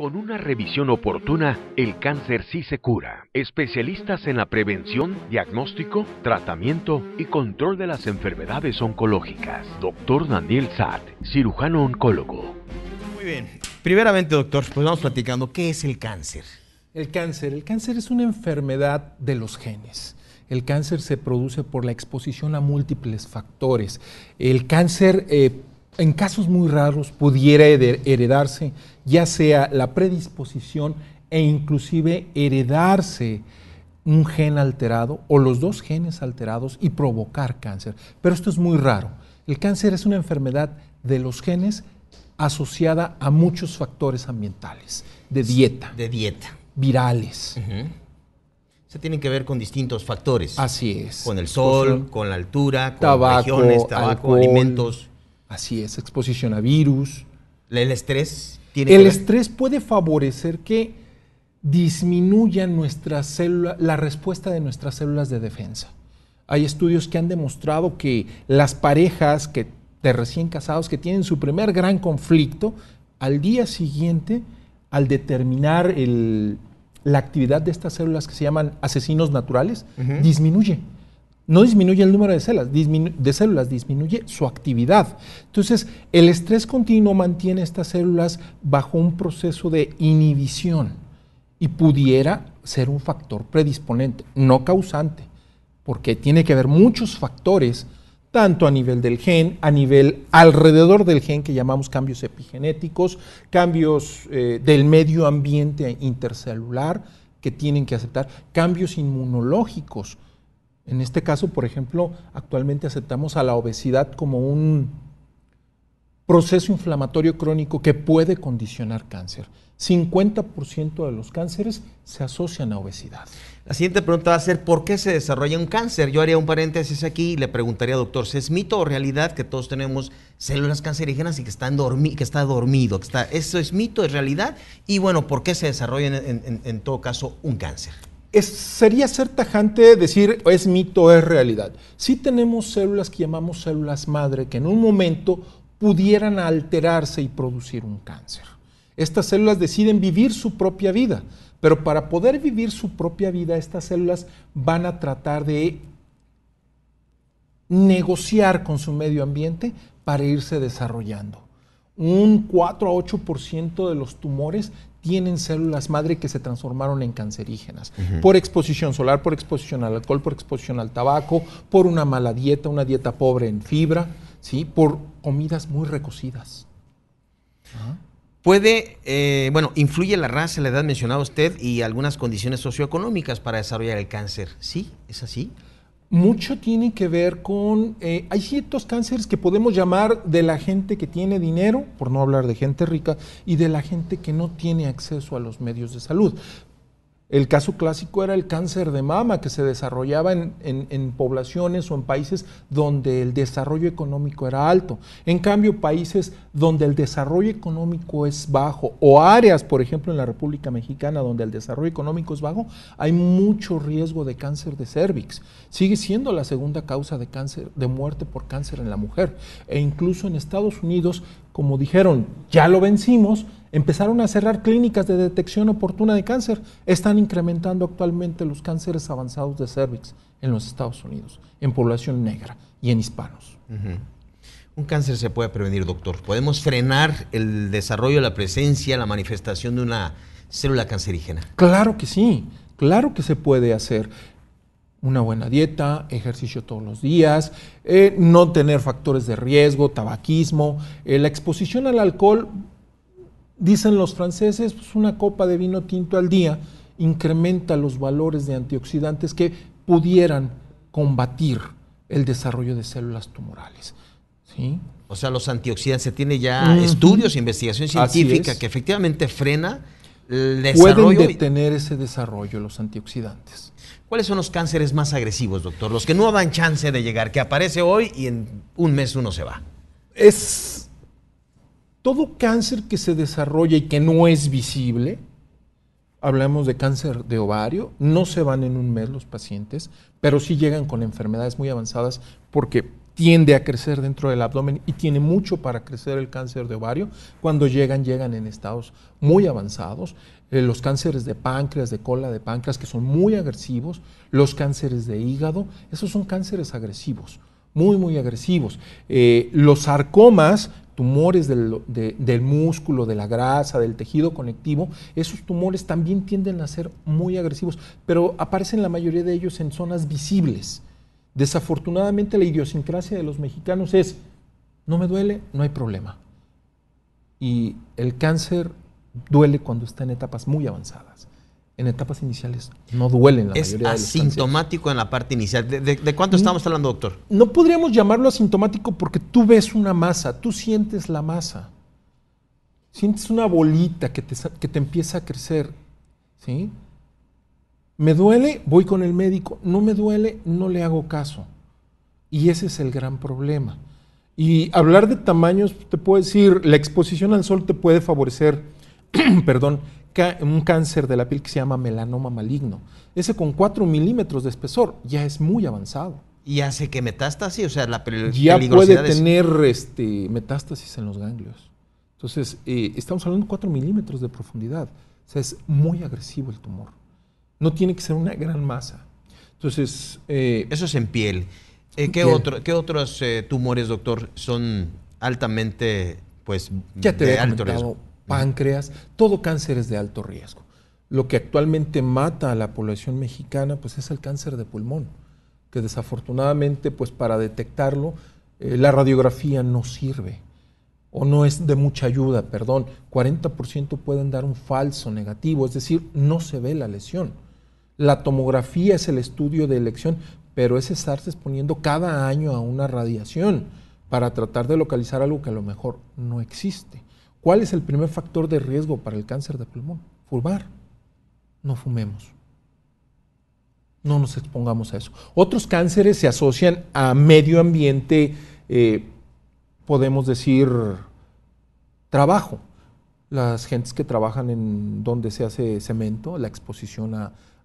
Con una revisión oportuna, el cáncer sí se cura. Especialistas en la prevención, diagnóstico, tratamiento y control de las enfermedades oncológicas. Doctor Daniel Sat, cirujano oncólogo. Muy bien. Primeramente, doctor, pues vamos platicando, ¿qué es el cáncer? El cáncer. El cáncer es una enfermedad de los genes. El cáncer se produce por la exposición a múltiples factores. El cáncer eh, en casos muy raros pudiera heredarse ya sea la predisposición e inclusive heredarse un gen alterado o los dos genes alterados y provocar cáncer. Pero esto es muy raro. El cáncer es una enfermedad de los genes asociada a muchos factores ambientales, de dieta. De dieta. Virales. Se tienen que ver con distintos factores. Así es. Con el sol, con, la altura, con regiones, tabaco, alimentos. Así es, exposición a virus. ¿El estrés tiene El estrés puede favorecer que disminuya nuestra célula, la respuesta de nuestras células de defensa. Hay estudios que han demostrado que las parejas que, de recién casados que tienen su primer gran conflicto, al día siguiente, al determinar la actividad de estas células que se llaman asesinos naturales, disminuye no disminuye el número de células, de células, disminuye su actividad. Entonces, el estrés continuo mantiene estas células bajo un proceso de inhibición y pudiera ser un factor predisponente, no causante, porque tiene que haber muchos factores, tanto a nivel del gen, a nivel alrededor del gen que llamamos cambios epigenéticos, cambios eh, del medio ambiente intercelular que tienen que aceptar, cambios inmunológicos en este caso, por ejemplo, actualmente aceptamos a la obesidad como un proceso inflamatorio crónico que puede condicionar cáncer. 50% de los cánceres se asocian a obesidad. La siguiente pregunta va a ser, ¿por qué se desarrolla un cáncer? Yo haría un paréntesis aquí y le preguntaría, doctor, ¿es mito o realidad que todos tenemos células cancerígenas y que, están está dormido? ¿Eso es mito, es realidad? Y bueno, ¿por qué se desarrolla en todo caso un cáncer? sería ser tajante decir es mito, es realidad. Sí tenemos células que llamamos células madre que en un momento pudieran alterarse y producir un cáncer. Estas células deciden vivir su propia vida, pero para poder vivir su propia vida, estas células van a tratar de negociar con su medio ambiente para irse desarrollando un 4 a 8% de los tumores tienen células madre que se transformaron en cancerígenas por exposición solar, por exposición al alcohol, por exposición al tabaco, por una mala dieta, una dieta pobre en fibra, ¿sí? por comidas muy recocidas. Puede, eh, bueno, influye la raza, la edad mencionada usted y algunas condiciones socioeconómicas para desarrollar el cáncer. ¿Sí? ¿Es así? mucho tiene que ver con, eh, hay ciertos cánceres que podemos llamar de la gente que tiene dinero, por no hablar de gente rica, y de la gente que no tiene acceso a los medios de salud. El caso clásico era el cáncer de mama que se desarrollaba en, poblaciones o en países donde el desarrollo económico era alto. En cambio, países donde el desarrollo económico es bajo o áreas, por ejemplo, en la República Mexicana donde el desarrollo económico es bajo, hay mucho riesgo de cáncer de cervix. Sigue siendo la segunda causa de cáncer de muerte por cáncer en la mujer. E incluso en Estados Unidos como dijeron, ya lo vencimos, empezaron a cerrar clínicas de detección oportuna de cáncer. Están incrementando actualmente los cánceres avanzados de cervix en los Estados Unidos, en población negra y en hispanos. Un cáncer se puede prevenir, doctor. Podemos frenar el desarrollo, la presencia, la manifestación de una célula cancerígena. Claro que sí, claro que se puede hacer una buena dieta, ejercicio todos los días, eh, no tener factores de riesgo, tabaquismo, eh, la exposición al alcohol, dicen los franceses, pues, una copa de vino tinto al día incrementa los valores de antioxidantes que pudieran combatir el desarrollo de células tumorales. ¿sí? O sea, los antioxidantes, se tiene ya estudios estudios, investigación científica que efectivamente frena el desarrollo. Pueden detener ese desarrollo los antioxidantes. ¿Cuáles son los cánceres más agresivos, doctor? Los que no dan chance de llegar, que aparece hoy y en un mes uno se va. Es todo cáncer que se desarrolla y que no es visible. Hablamos de cáncer de ovario, no se van en un mes los pacientes, pero sí llegan con enfermedades muy avanzadas porque tiende a crecer dentro del abdomen y tiene mucho para crecer el cáncer de ovario. Cuando llegan, llegan en estados muy avanzados. Eh, los cánceres de páncreas, de cola de páncreas, que son muy agresivos, los cánceres de hígado, esos son cánceres agresivos, muy, muy agresivos. Eh, los sarcomas, tumores del, del, músculo, de la grasa, del tejido conectivo, esos tumores también tienden a ser muy agresivos, pero aparecen la mayoría de ellos en zonas visibles. Desafortunadamente la idiosincrasia de los mexicanos es, no me duele, no hay problema. Y el cáncer duele cuando está en etapas muy avanzadas. En etapas iniciales no duelen la es mayoría de asintomático en la parte inicial. ¿De, cuánto mm. estamos hablando, doctor? No podríamos llamarlo asintomático porque tú ves una masa, tú sientes la masa. Sientes una bolita que te, que te empieza a crecer. ¿sí? ¿Me duele? Voy con el médico. No me duele, no le hago caso. Y ese es el gran problema. Y hablar de tamaños, te puedo decir, la exposición al sol te puede favorecer perdón, un cáncer de la piel que se llama melanoma maligno. Ese con 4 milímetros de espesor ya es muy avanzado. ¿Y hace que metástasis? O sea, la de ya puede tener este, metástasis en los ganglios. Entonces, eh, estamos hablando de 4 milímetros de profundidad. O sea, es muy agresivo el tumor. No tiene que ser una gran masa. Entonces. Eh, Eso es en piel. Eh, ¿qué, otros tumores, doctor, son altamente, pues, ya te de páncreas, todo cáncer es de alto riesgo. Lo que actualmente mata a la población mexicana pues es el cáncer de pulmón, que desafortunadamente pues para detectarlo eh, la radiografía no sirve o no es de mucha ayuda, perdón, 40% pueden dar un falso negativo, es decir, no se ve la lesión. La tomografía es el estudio de elección, pero es estarse exponiendo cada año a una radiación para tratar de localizar algo que a lo mejor no existe. ¿Cuál es el primer factor de riesgo para el cáncer de pulmón? Fumar. No fumemos. No nos expongamos a eso. Otros cánceres se asocian a medio ambiente, eh, podemos decir, trabajo. Las gentes que trabajan en donde se hace cemento, la exposición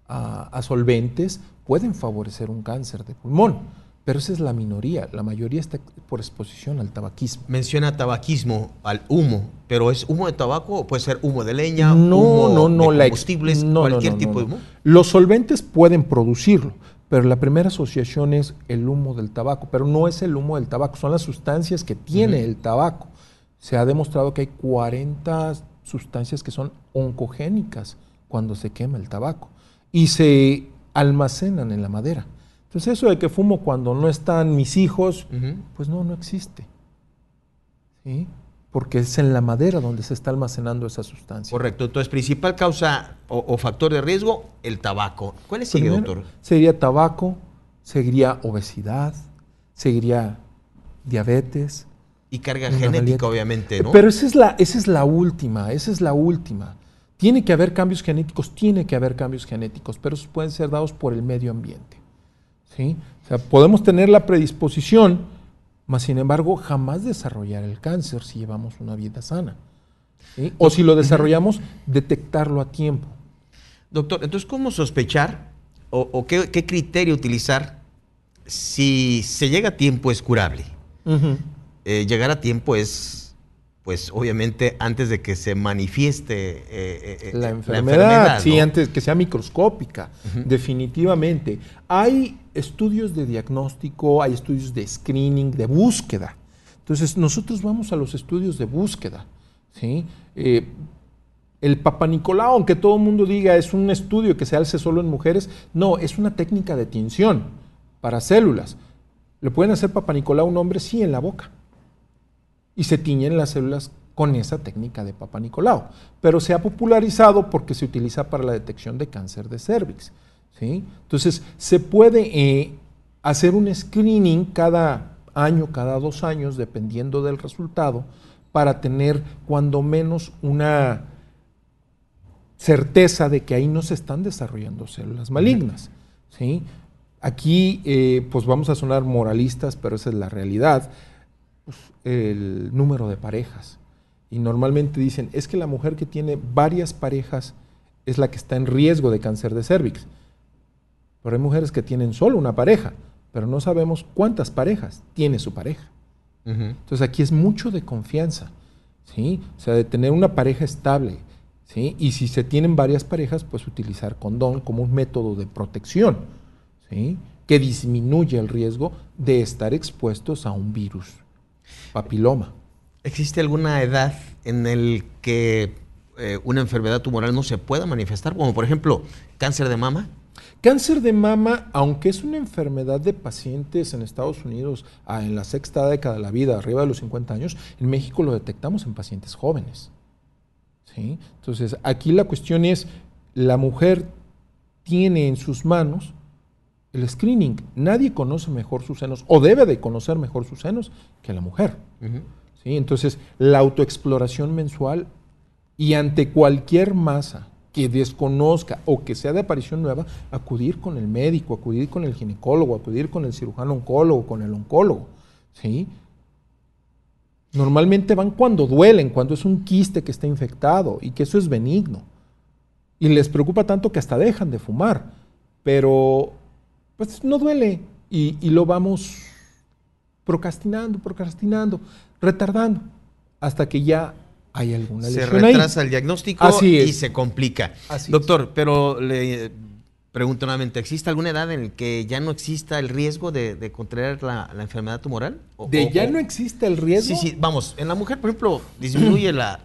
a solventes, pueden favorecer un cáncer de pulmón pero esa es la minoría, la mayoría está por exposición al tabaquismo. Menciona tabaquismo, al humo, pero ¿es humo de tabaco o puede ser humo de leña? No, no, combustibles, cualquier tipo de humo. Los solventes pueden producirlo, pero la primera asociación es el humo del tabaco, pero no es el humo del tabaco, son las sustancias que tiene el tabaco. Se ha demostrado que hay 40 sustancias que son oncogénicas cuando se quema el tabaco y se almacenan en la madera. Entonces eso de que fumo cuando no están mis hijos, pues no, no existe. ¿Sí? Porque es en la madera donde se está almacenando esa sustancia. Correcto. Entonces, principal causa o, factor de riesgo, el tabaco. ¿Cuál es el doctor? Sería tabaco, seguiría obesidad, seguiría diabetes. Y carga genética, obviamente, ¿no? Pero esa es, la, esa es la última, esa es la última. Tiene que haber cambios genéticos, tiene que haber cambios genéticos, pero pueden ser dados por el medio ambiente. ¿sí? O sea, podemos tener la predisposición, mas sin embargo jamás desarrollar el cáncer si llevamos una dieta sana. O si lo desarrollamos, detectarlo a tiempo. Doctor, entonces, ¿cómo sospechar o, qué, criterio utilizar si se llega a tiempo es curable? Eh, llegar a tiempo es pues obviamente antes de que se manifieste eh, eh, la enfermedad. Sí, antes que sea microscópica, definitivamente. Hay estudios de diagnóstico, hay estudios de screening, de búsqueda. Entonces, nosotros vamos a los estudios de búsqueda. ¿sí? Eh, el Papa aunque todo el mundo diga es un estudio que se hace solo en mujeres, no, es una técnica de tinción para células. ¿Le pueden hacer Papa a un hombre? Sí, en la boca. Y se tiñen las células con esa técnica de Papa Nicolau. Pero se ha popularizado porque se utiliza para la detección de cáncer de cervix. Entonces, se puede eh, hacer un screening cada año, cada dos años, dependiendo del resultado, para tener cuando menos una certeza de que ahí no se están desarrollando células malignas. Aquí, eh, pues vamos a sonar moralistas, pero esa es la realidad, pues, el número de parejas. Y normalmente dicen, es que la mujer que tiene varias parejas es la que está en riesgo de cáncer de cervix. Pero hay mujeres que tienen solo una pareja, pero no sabemos cuántas parejas tiene su pareja. Entonces aquí es mucho de confianza, ¿sí? O sea, de tener una pareja estable, ¿sí? Y si se tienen varias parejas, pues utilizar condón como un método de protección, Que disminuye el riesgo de estar expuestos a un virus, papiloma. ¿Existe alguna edad en el que eh, una enfermedad tumoral no se pueda manifestar? Como por ejemplo, cáncer de mama. Cáncer de mama, aunque es una enfermedad de pacientes en Estados Unidos ah, en la sexta década de la vida, arriba de los 50 años, en México lo detectamos en pacientes jóvenes. Entonces, aquí la cuestión es, la mujer tiene en sus manos el screening. Nadie conoce mejor sus senos o debe de conocer mejor sus senos que la mujer. ¿sí? Entonces, la autoexploración mensual y ante cualquier masa que desconozca o que sea de aparición nueva, acudir con el médico, acudir con el ginecólogo, acudir con el cirujano oncólogo, con el oncólogo. ¿sí? Normalmente van cuando duelen, cuando es un quiste que está infectado y que eso es benigno. Y les preocupa tanto que hasta dejan de fumar, pero pues no duele y, y lo vamos procrastinando, procrastinando, retardando, hasta que ya hay alguna Se retrasa el diagnóstico y se complica. Doctor, pero le pregunto nuevamente, ¿existe alguna edad en la que ya no exista el riesgo de, contraer la, enfermedad tumoral? ¿De ya no existe el riesgo? Sí, sí, vamos, en la mujer, por ejemplo, disminuye la...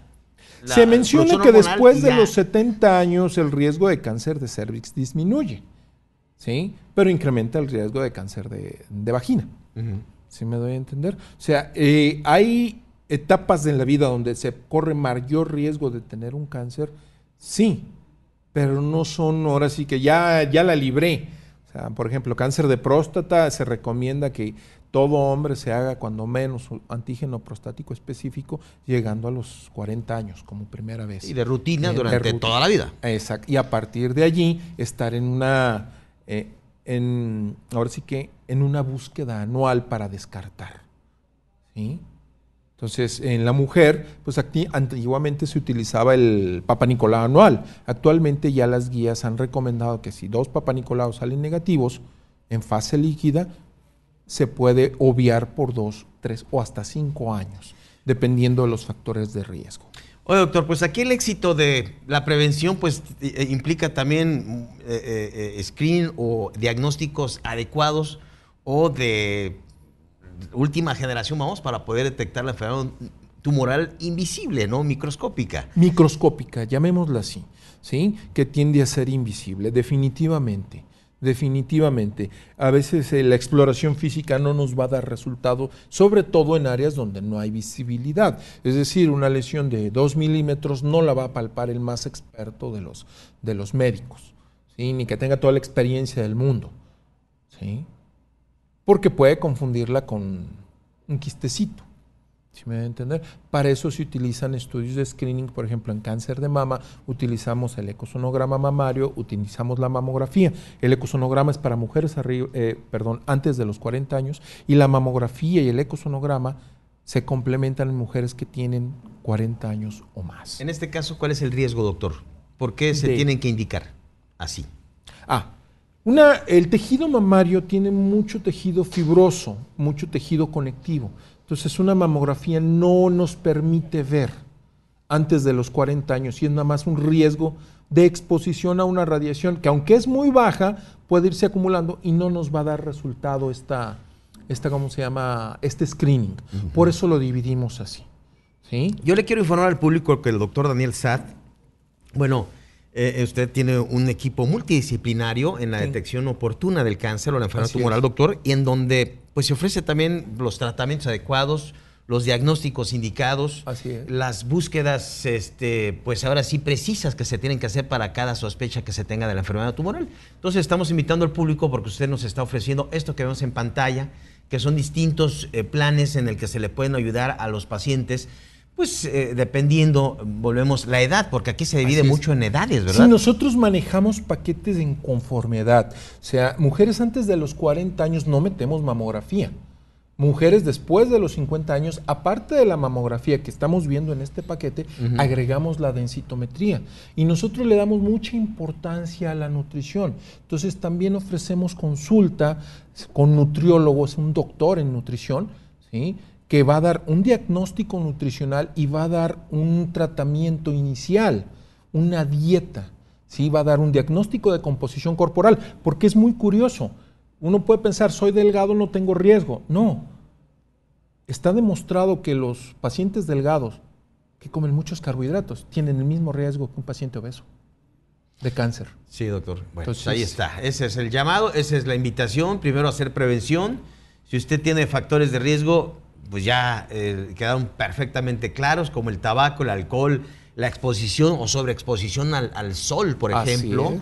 se menciona que después de los 70 años el riesgo de cáncer de cervix disminuye, ¿sí? Pero incrementa el riesgo de cáncer de, vagina. si ¿Sí me doy a entender? O sea, eh, hay etapas en la vida donde se corre mayor riesgo de tener un cáncer, sí, pero no son ahora sí que ya, ya la libré. O sea, por ejemplo, cáncer de próstata se recomienda que todo hombre se haga cuando menos antígeno prostático específico, llegando a los 40 años como primera vez. Y de rutina eh, durante toda la vida. Exacto. Y a partir de allí estar en una, eh, en, ahora sí que en una búsqueda anual para descartar. ¿Sí? Entonces, en la mujer, pues aquí antiguamente se utilizaba el Papa anual. Actualmente ya las guías han recomendado que si dos Papa salen negativos en fase líquida, se puede obviar por dos, tres o hasta cinco años, dependiendo de los factores de riesgo. Oye, doctor, pues aquí el éxito de la prevención pues eh, implica también eh, eh, screen o diagnósticos adecuados o de última generación, vamos, para poder detectar la enfermedad tumoral invisible, ¿no? Microscópica. Microscópica, llamémosla así, ¿sí? Que tiende a ser invisible, definitivamente. Definitivamente. A veces eh, la exploración física no nos va a dar resultado, sobre todo en áreas donde no hay visibilidad. Es decir, una lesión de 2 milímetros no la va a palpar el más experto de los, de los médicos, ¿sí? ni que tenga toda la experiencia del mundo. ¿sí? porque puede confundirla con un quistecito. si me a entender? Para eso se utilizan estudios de screening, por ejemplo, en cáncer de mama, utilizamos el ecosonograma mamario, utilizamos la mamografía. El ecosonograma es para mujeres arriba, eh, perdón, antes de los 40 años y la mamografía y el ecosonograma se complementan en mujeres que tienen 40 años o más. En este caso, ¿cuál es el riesgo, doctor? ¿Por qué se tienen que indicar así? Ah, el tejido mamario tiene mucho tejido fibroso, mucho tejido conectivo. Entonces una mamografía no nos permite ver antes de los 40 años y es nada más un riesgo de exposición a una radiación que aunque es muy baja puede irse acumulando y no nos va a dar resultado esta, esta ¿cómo se llama? Este screening. Por eso lo dividimos así. ¿sí? Yo le quiero informar al público que el doctor Daniel Sad, bueno, eh, eh, usted tiene un equipo multidisciplinario en la detección oportuna del cáncer o la enfermedad tumoral, doctor, y en donde pues, se ofrece también los tratamientos adecuados, los diagnósticos indicados, las búsquedas, este, pues ahora sí precisas que se tienen que hacer para cada sospecha que se tenga de la enfermedad tumoral. Entonces estamos invitando al público porque usted nos está ofreciendo esto que vemos en pantalla, que son distintos eh, planes en el que se le pueden ayudar a los pacientes pues eh, dependiendo, volvemos, la edad, porque aquí se divide mucho en edades, ¿verdad? Si nosotros manejamos paquetes en conformidad. O sea, mujeres antes de los 40 años no metemos mamografía. Mujeres después de los 50 años, aparte de la mamografía que estamos viendo en este paquete, agregamos la densitometría. Y nosotros le damos mucha importancia a la nutrición. Entonces también ofrecemos consulta con nutriólogos, un doctor en nutrición, ¿sí? que va a dar un diagnóstico nutricional y va a dar un tratamiento inicial, una dieta, ¿sí? va a dar un diagnóstico de composición corporal, porque es muy curioso. Uno puede pensar, soy delgado, no tengo riesgo. No, está demostrado que los pacientes delgados que comen muchos carbohidratos tienen el mismo riesgo que un paciente obeso de cáncer. Sí, doctor. Bueno, pues Entonces, ahí está. Ese es el llamado, esa es la invitación. Primero hacer prevención. Si usted tiene factores de riesgo, pues ya eh, quedaron perfectamente claros, como el tabaco, el alcohol, la exposición o sobreexposición al, al sol, por ejemplo.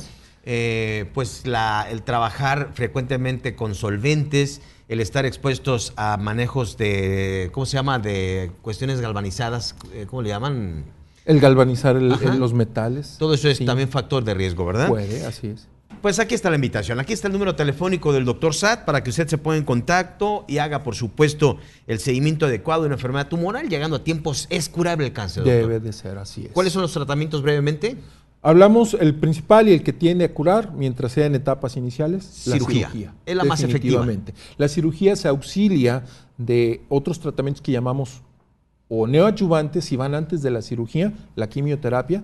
Eh, pues la, el trabajar frecuentemente con solventes, el estar expuestos a manejos de, ¿cómo se llama?, de cuestiones galvanizadas, eh, ¿cómo le llaman? El galvanizar los metales. Todo eso es también factor de riesgo, ¿verdad? Puede, así es. Pues aquí está la invitación, aquí está el número telefónico del doctor Sat para que usted se ponga en contacto y haga, por supuesto, el seguimiento adecuado de una enfermedad tumoral, llegando a tiempos, es curable el cáncer. Doctor? Debe de ser, así es. ¿Cuáles son los tratamientos brevemente? Hablamos el principal y el que tiene a curar mientras sea en etapas iniciales, cirugía. la cirugía. Es la más efectiva. La cirugía se auxilia de otros tratamientos que llamamos o neoadyuvantes, si van antes de la cirugía, la quimioterapia,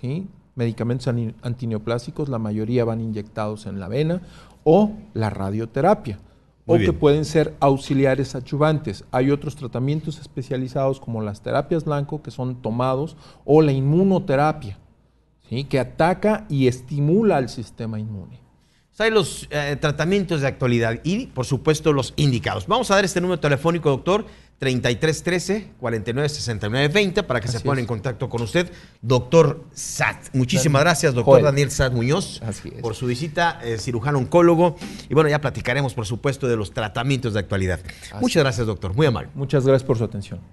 ¿sí? medicamentos antineoplásticos, la mayoría van inyectados en la vena, o la radioterapia, o que pueden ser auxiliares achuvantes. Hay otros tratamientos especializados como las terapias blanco que son tomados, o la inmunoterapia, ¿sí? que ataca y estimula al sistema inmune sabe los eh, tratamientos de actualidad y, por supuesto, los indicados. Vamos a dar este número telefónico, doctor, 3313 496920 para que se ponga en contacto con usted, doctor Sat. Muchísimas gracias, doctor Daniel Sat Muñoz, por su visita, eh, cirujano oncólogo. Y bueno, ya platicaremos, por supuesto, de los tratamientos de actualidad. Muchas gracias, doctor. Muy amable. Muchas gracias por su atención.